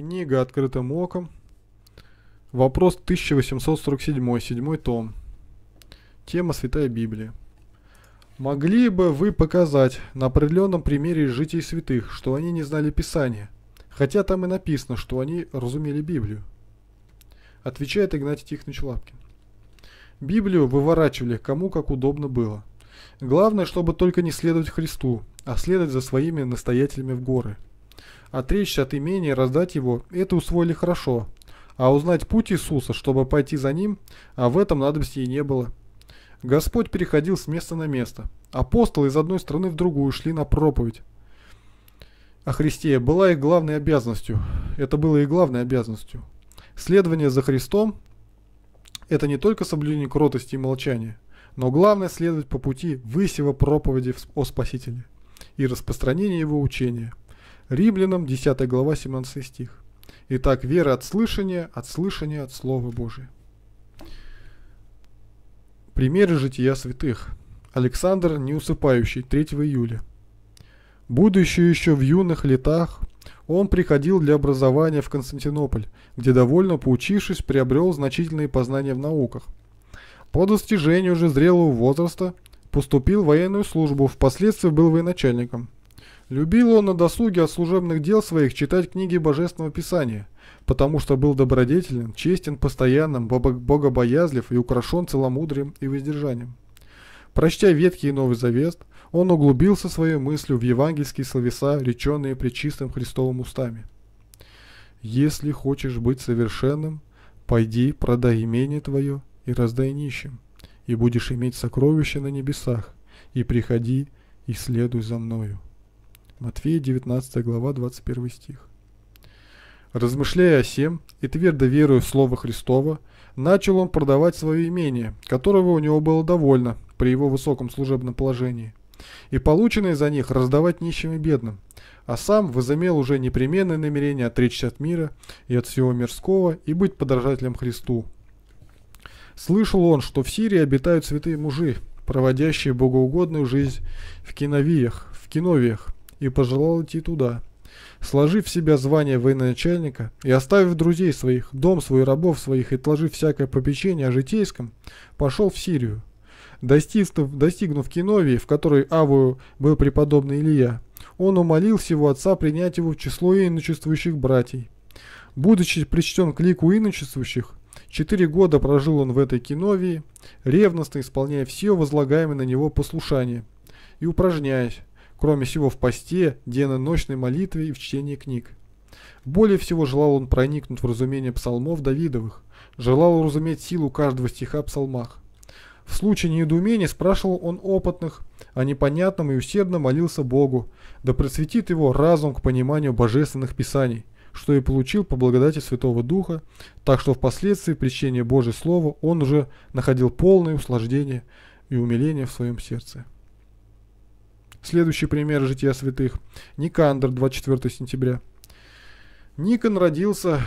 Книга «Открытым оком». Вопрос 1847, седьмой том. Тема Святая Библия. Могли бы вы показать на определенном примере житий святых, что они не знали Писания, хотя там и написано, что они разумели Библию? Отвечает Игнатий Тихонович Лапкин. Библию выворачивали кому как удобно было. Главное, чтобы только не следовать Христу, а следовать за своими настоятелями в горы – Отречься а от имения и раздать его – это усвоили хорошо, а узнать путь Иисуса, чтобы пойти за ним, а в этом надобности и не было. Господь переходил с места на место. Апостолы из одной страны в другую шли на проповедь о Христе была их главной обязанностью. Это было их главной обязанностью. Следование за Христом – это не только соблюдение кротости и молчания, но главное следовать по пути высева проповеди о Спасителе и распространение его учения – Римлянам 10 глава 17 стих. Итак, вера от слышания, от слышания от Слова Божия. Примеры жития святых. Александр Неусыпающий, 3 июля. Будучи еще в юных летах, он приходил для образования в Константинополь, где довольно поучившись, приобрел значительные познания в науках. По достижению уже зрелого возраста поступил в военную службу, впоследствии был военачальником – Любил он на досуге от служебных дел своих читать книги Божественного Писания, потому что был добродетелен, честен, постоянным, богобоязлив и украшен целомудрием и воздержанием. Прочтя Ветхий и Новый Завет, он углубился своей мыслью в евангельские словеса, реченные причистым Христовым устами. «Если хочешь быть совершенным, пойди, продай имение твое и раздай нищим, и будешь иметь сокровища на небесах, и приходи и следуй за мною». Матфея 19 глава 21 стих. Размышляя о сем и твердо веруя в Слово Христово, начал он продавать свое имение, которого у него было довольно при его высоком служебном положении, и полученные за них раздавать нищим и бедным, а сам возымел уже непременное намерение отречься от мира и от всего мирского и быть подражателем Христу. Слышал он, что в Сирии обитают святые мужи, проводящие богоугодную жизнь в киновиях, в киновиях, и пожелал идти туда. Сложив в себя звание военачальника и оставив друзей своих, дом свой, рабов своих и отложив всякое попечение о житейском, пошел в Сирию. Достигнув, достигнув Киновии, в которой Авую был преподобный Илья, он умолил его отца принять его в число иночествующих братьей. Будучи причтен к лику иночествующих, четыре года прожил он в этой Киновии, ревностно исполняя все возлагаемое на него послушание и упражняясь, кроме всего в посте, денно-ночной молитве и в чтении книг. Более всего желал он проникнуть в разумение псалмов Давидовых, желал разуметь силу каждого стиха в псалмах. В случае недоумения спрашивал он опытных, а непонятным и усердно молился Богу, да просветит его разум к пониманию божественных писаний, что и получил по благодати Святого Духа, так что впоследствии при чтении Божьего Слова он уже находил полное услаждение и умиление в своем сердце. Следующий пример жития святых. Никандр, 24 сентября. Никон родился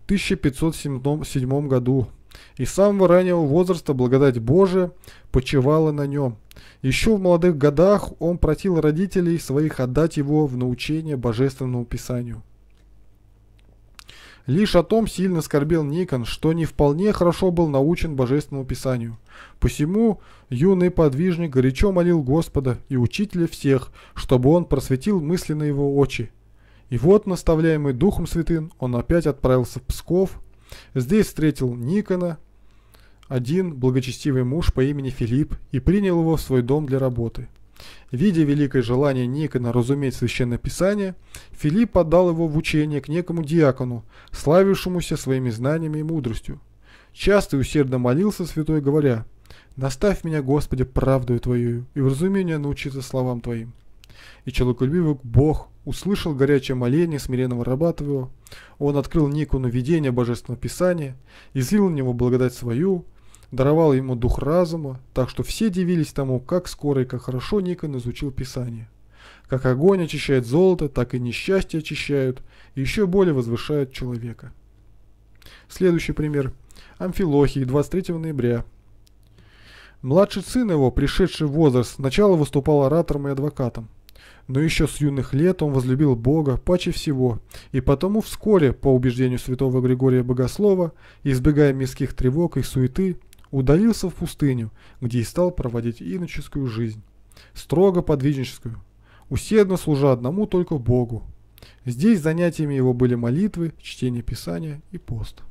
в 1507 году. И с самого раннего возраста благодать Божия почивала на нем. Еще в молодых годах он просил родителей своих отдать его в научение Божественному Писанию. Лишь о том сильно скорбел Никон, что не вполне хорошо был научен Божественному Писанию. Посему юный подвижник горячо молил Господа и Учителя всех, чтобы он просветил мысленно его очи. И вот, наставляемый Духом Святым, он опять отправился в Псков. Здесь встретил Никона, один благочестивый муж по имени Филипп, и принял его в свой дом для работы. Видя великое желание Никона разуметь Священное Писание, Филипп отдал его в учение к некому диакону, славившемуся своими знаниями и мудростью. Часто и усердно молился святой, говоря, «Наставь меня, Господи, правдою Твою, и вразуми меня научиться словам Твоим». И человеколюбивый Бог услышал горячее моление смиренного раба Твоего. Он открыл Никону видение Божественного Писания, излил на него благодать свою – Даровал ему дух разума, так что все дивились тому, как скоро и как хорошо Никон изучил Писание. Как огонь очищает золото, так и несчастье очищают, и еще более возвышают человека. Следующий пример. Амфилохий, 23 ноября. Младший сын его, пришедший в возраст, сначала выступал оратором и адвокатом. Но еще с юных лет он возлюбил Бога паче всего, и потому вскоре, по убеждению святого Григория Богослова, избегая мирских тревог и суеты, удалился в пустыню, где и стал проводить иноческую жизнь, строго подвижническую, усердно служа одному только Богу. Здесь занятиями его были молитвы, чтение Писания и пост.